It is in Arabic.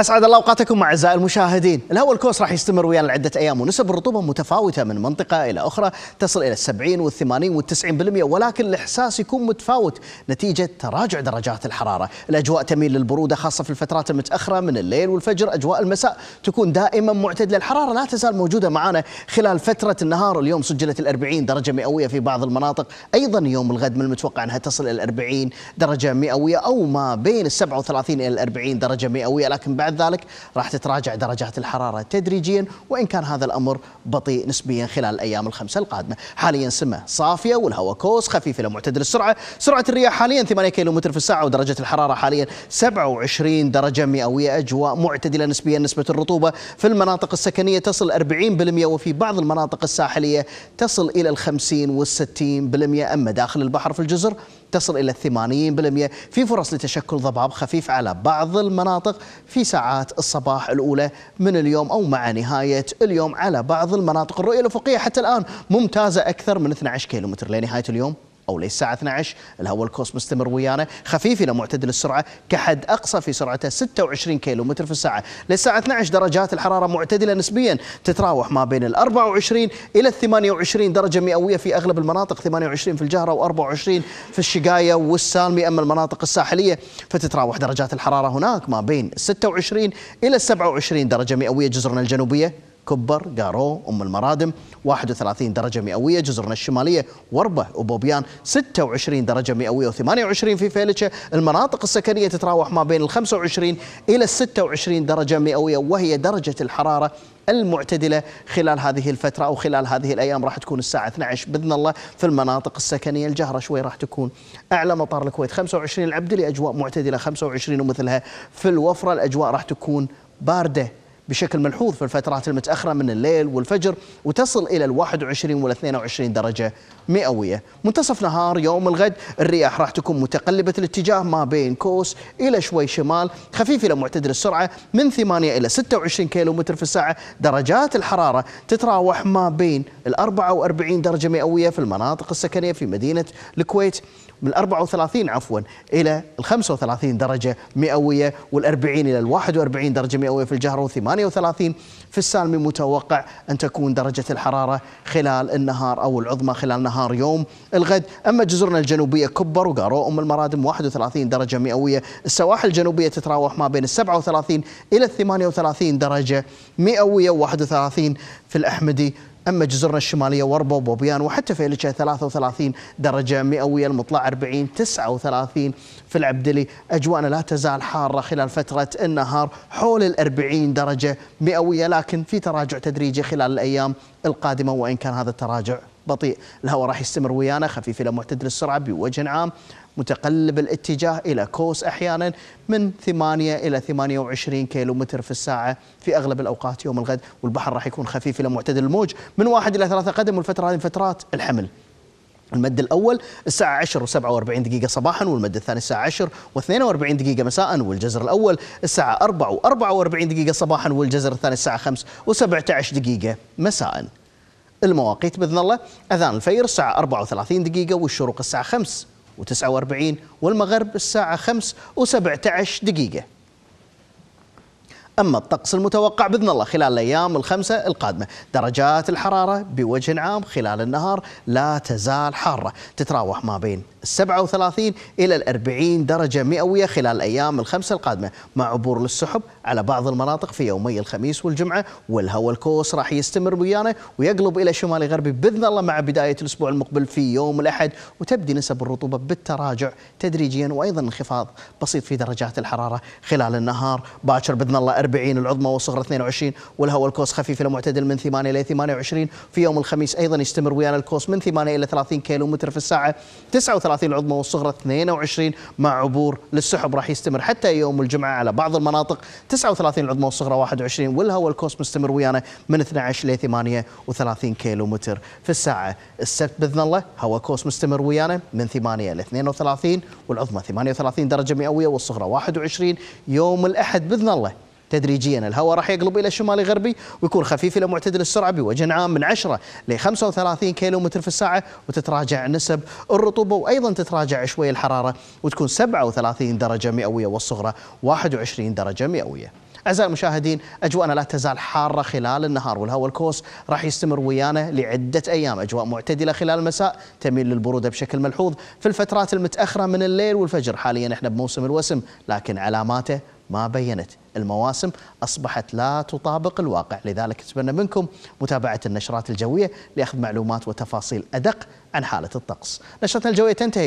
اسعد الله اوقاتكم اعزائي المشاهدين، الهواء الكوس راح يستمر ويانا لعده ايام ونسب الرطوبه متفاوته من منطقه الى اخرى تصل الى 70 وال80 وال 90% ولكن الاحساس يكون متفاوت نتيجه تراجع درجات الحراره، الاجواء تميل للبروده خاصه في الفترات المتاخره من الليل والفجر، اجواء المساء تكون دائما معتدله، الحراره لا تزال موجوده معنا خلال فتره النهار، اليوم سجلت ال 40 درجه مئويه في بعض المناطق، ايضا يوم الغد من المتوقع انها تصل الى 40 درجه مئويه او ما بين ال 37 الى 40 درجه مئويه، لكن بعد بعد ذلك راح تتراجع درجات الحرارة تدريجيا وإن كان هذا الأمر بطيء نسبيا خلال الأيام الخمسة القادمة حاليا سمة صافية والهواء كوس خفيف إلى معتدل السرعة سرعة الرياح حاليا 8 متر في الساعة ودرجة الحرارة حاليا 27 درجة مئوية أجواء معتدلة نسبيا نسبة الرطوبة في المناطق السكنية تصل 40% وفي بعض المناطق الساحلية تصل إلى 50 وال 60% أما داخل البحر في الجزر تصل إلى 80% في فرص لتشكل ضباب خفيف على بعض المناطق في ساعة ساعات الصباح الأولى من اليوم أو مع نهاية اليوم على بعض المناطق الرؤية الأفقية حتى الآن ممتازة أكثر من 12 كيلومتر لنهاية اليوم أو للساعة 12 الهواء الكوست مستمر ويانا خفيف إلى معتدل السرعة كحد أقصى في سرعته 26 متر في الساعة للساعة 12 درجات الحرارة معتدلة نسبيا تتراوح ما بين ال 24 إلى ال 28 درجة مئوية في أغلب المناطق 28 في الجهرة و24 في الشقاية والسالمي أما المناطق الساحلية فتتراوح درجات الحرارة هناك ما بين 26 إلى 27 درجة مئوية جزرنا الجنوبية كبر قارو أم المرادم 31 درجة مئوية جزرنا الشمالية وربة وبوبيان 26 درجة مئوية و28 في فيلتشة المناطق السكنية تتراوح ما بين ال 25 إلى ال 26 درجة مئوية وهي درجة الحرارة المعتدلة خلال هذه الفترة أو خلال هذه الأيام راح تكون الساعة 12 بإذن الله في المناطق السكنية الجهرة شوي راح تكون أعلى مطار الكويت 25 العبدلي أجواء معتدلة 25 ومثلها في الوفرة الأجواء راح تكون باردة بشكل ملحوظ في الفترات المتأخرة من الليل والفجر وتصل إلى ال 21 وال 22 درجة مئوية منتصف نهار يوم الغد الرياح راح تكون متقلبة الاتجاه ما بين كوس إلى شوي شمال خفيف إلى معتدل السرعة من 8 إلى 26 متر في الساعة درجات الحرارة تتراوح ما بين ال 44 درجة مئوية في المناطق السكنية في مدينة الكويت من 34 عفوا إلى ال 35 درجة مئوية وال 40 إلى ال 41 درجة مئوية في الجهر و 38 في السالمي متوقع أن تكون درجة الحرارة خلال النهار أو العظمى خلال نهار يوم الغد أما جزرنا الجنوبية كبر وقارو أم المرادم 31 درجة مئوية السواحل الجنوبية تتراوح ما بين ال 37 إلى ال 38 درجة مئوية و 31 في الأحمدي أما جزرنا الشمالية وربا وبوبيان وحتى فيلجها 33 درجة مئوية المطلع 40 39 في العبدلي أجواءنا لا تزال حارة خلال فترة النهار حول ال 40 درجة مئوية لكن في تراجع تدريجي خلال الأيام القادمة وإن كان هذا التراجع بطيء الهواء راح يستمر ويانا خفيف إلى معتدل السرعة بوجه عام متقلب الاتجاه إلى كوس أحيانا من 8 إلى 28 كيلو متر في الساعة في أغلب الأوقات يوم الغد والبحر راح يكون خفيف إلى معتدل الموج من واحد إلى ثلاثة قدم والفترة هذه فترات الحمل المد الأول الساعة 10 و47 دقيقة صباحا والمد الثاني الساعة 10 و42 دقيقة مساء والجزر الأول الساعة 4 و44 دقيقة صباحا والجزر الثاني الساعة 5 و17 دقيقة مساء المواقيت بإذن الله أذان الفير الساعة 34 دقيقة والشروق الساعة 5 و49 والمغرب الساعة 5 و17 دقيقة أما الطقس المتوقع بإذن الله خلال الأيام الخمسة القادمة درجات الحرارة بوجه عام خلال النهار لا تزال حارة تتراوح ما بين 37 إلى 40 درجة مئوية خلال الأيام الخمسة القادمة مع عبور للسحب على بعض المناطق في يومي الخميس والجمعة والهواء الكوس راح يستمر ويانا ويقلب إلى شمالي غربي بإذن الله مع بداية الأسبوع المقبل في يوم الأحد وتبدي نسب الرطوبة بالتراجع تدريجيا وأيضا انخفاض بسيط في درجات الحرارة خلال النهار باكر بإذن الله 40 العظمى والصغرى 22 والهواء الكوس خفيف الى معتدل من 8 الى 28 في يوم الخميس ايضا يستمر ويانا الكوس من 8 الى 30 كيلو متر في الساعه 39 العظمى والصغرى 22 مع عبور للسحب راح يستمر حتى يوم الجمعه على بعض المناطق 39 العظمى والصغرى 21 والهواء الكوس مستمر ويانا من 12 الى 38 كيلو متر في الساعه السبت باذن الله هواء كوس مستمر ويانا من 8 الى 32 والعظمى 38 درجه مئويه والصغرى 21 يوم الاحد باذن الله تدريجيا الهواء راح يقلب الى الشمال غربي ويكون خفيف الى معتدل السرعه بوجه عام من 10 ل 35 كيلو متر في الساعه وتتراجع نسب الرطوبه وايضا تتراجع شوي الحراره وتكون 37 درجه مئويه والصغرى 21 درجه مئويه. أعزائي المشاهدين أجواءنا لا تزال حارة خلال النهار والهواء الكوس راح يستمر ويانا لعدة أيام أجواء معتدلة خلال المساء تميل للبرودة بشكل ملحوظ في الفترات المتأخرة من الليل والفجر حاليا احنا بموسم الوسم لكن علاماته ما بينت المواسم أصبحت لا تطابق الواقع لذلك أتمنى منكم متابعة النشرات الجوية لأخذ معلومات وتفاصيل أدق عن حالة الطقس نشرتنا الجوية تنتهي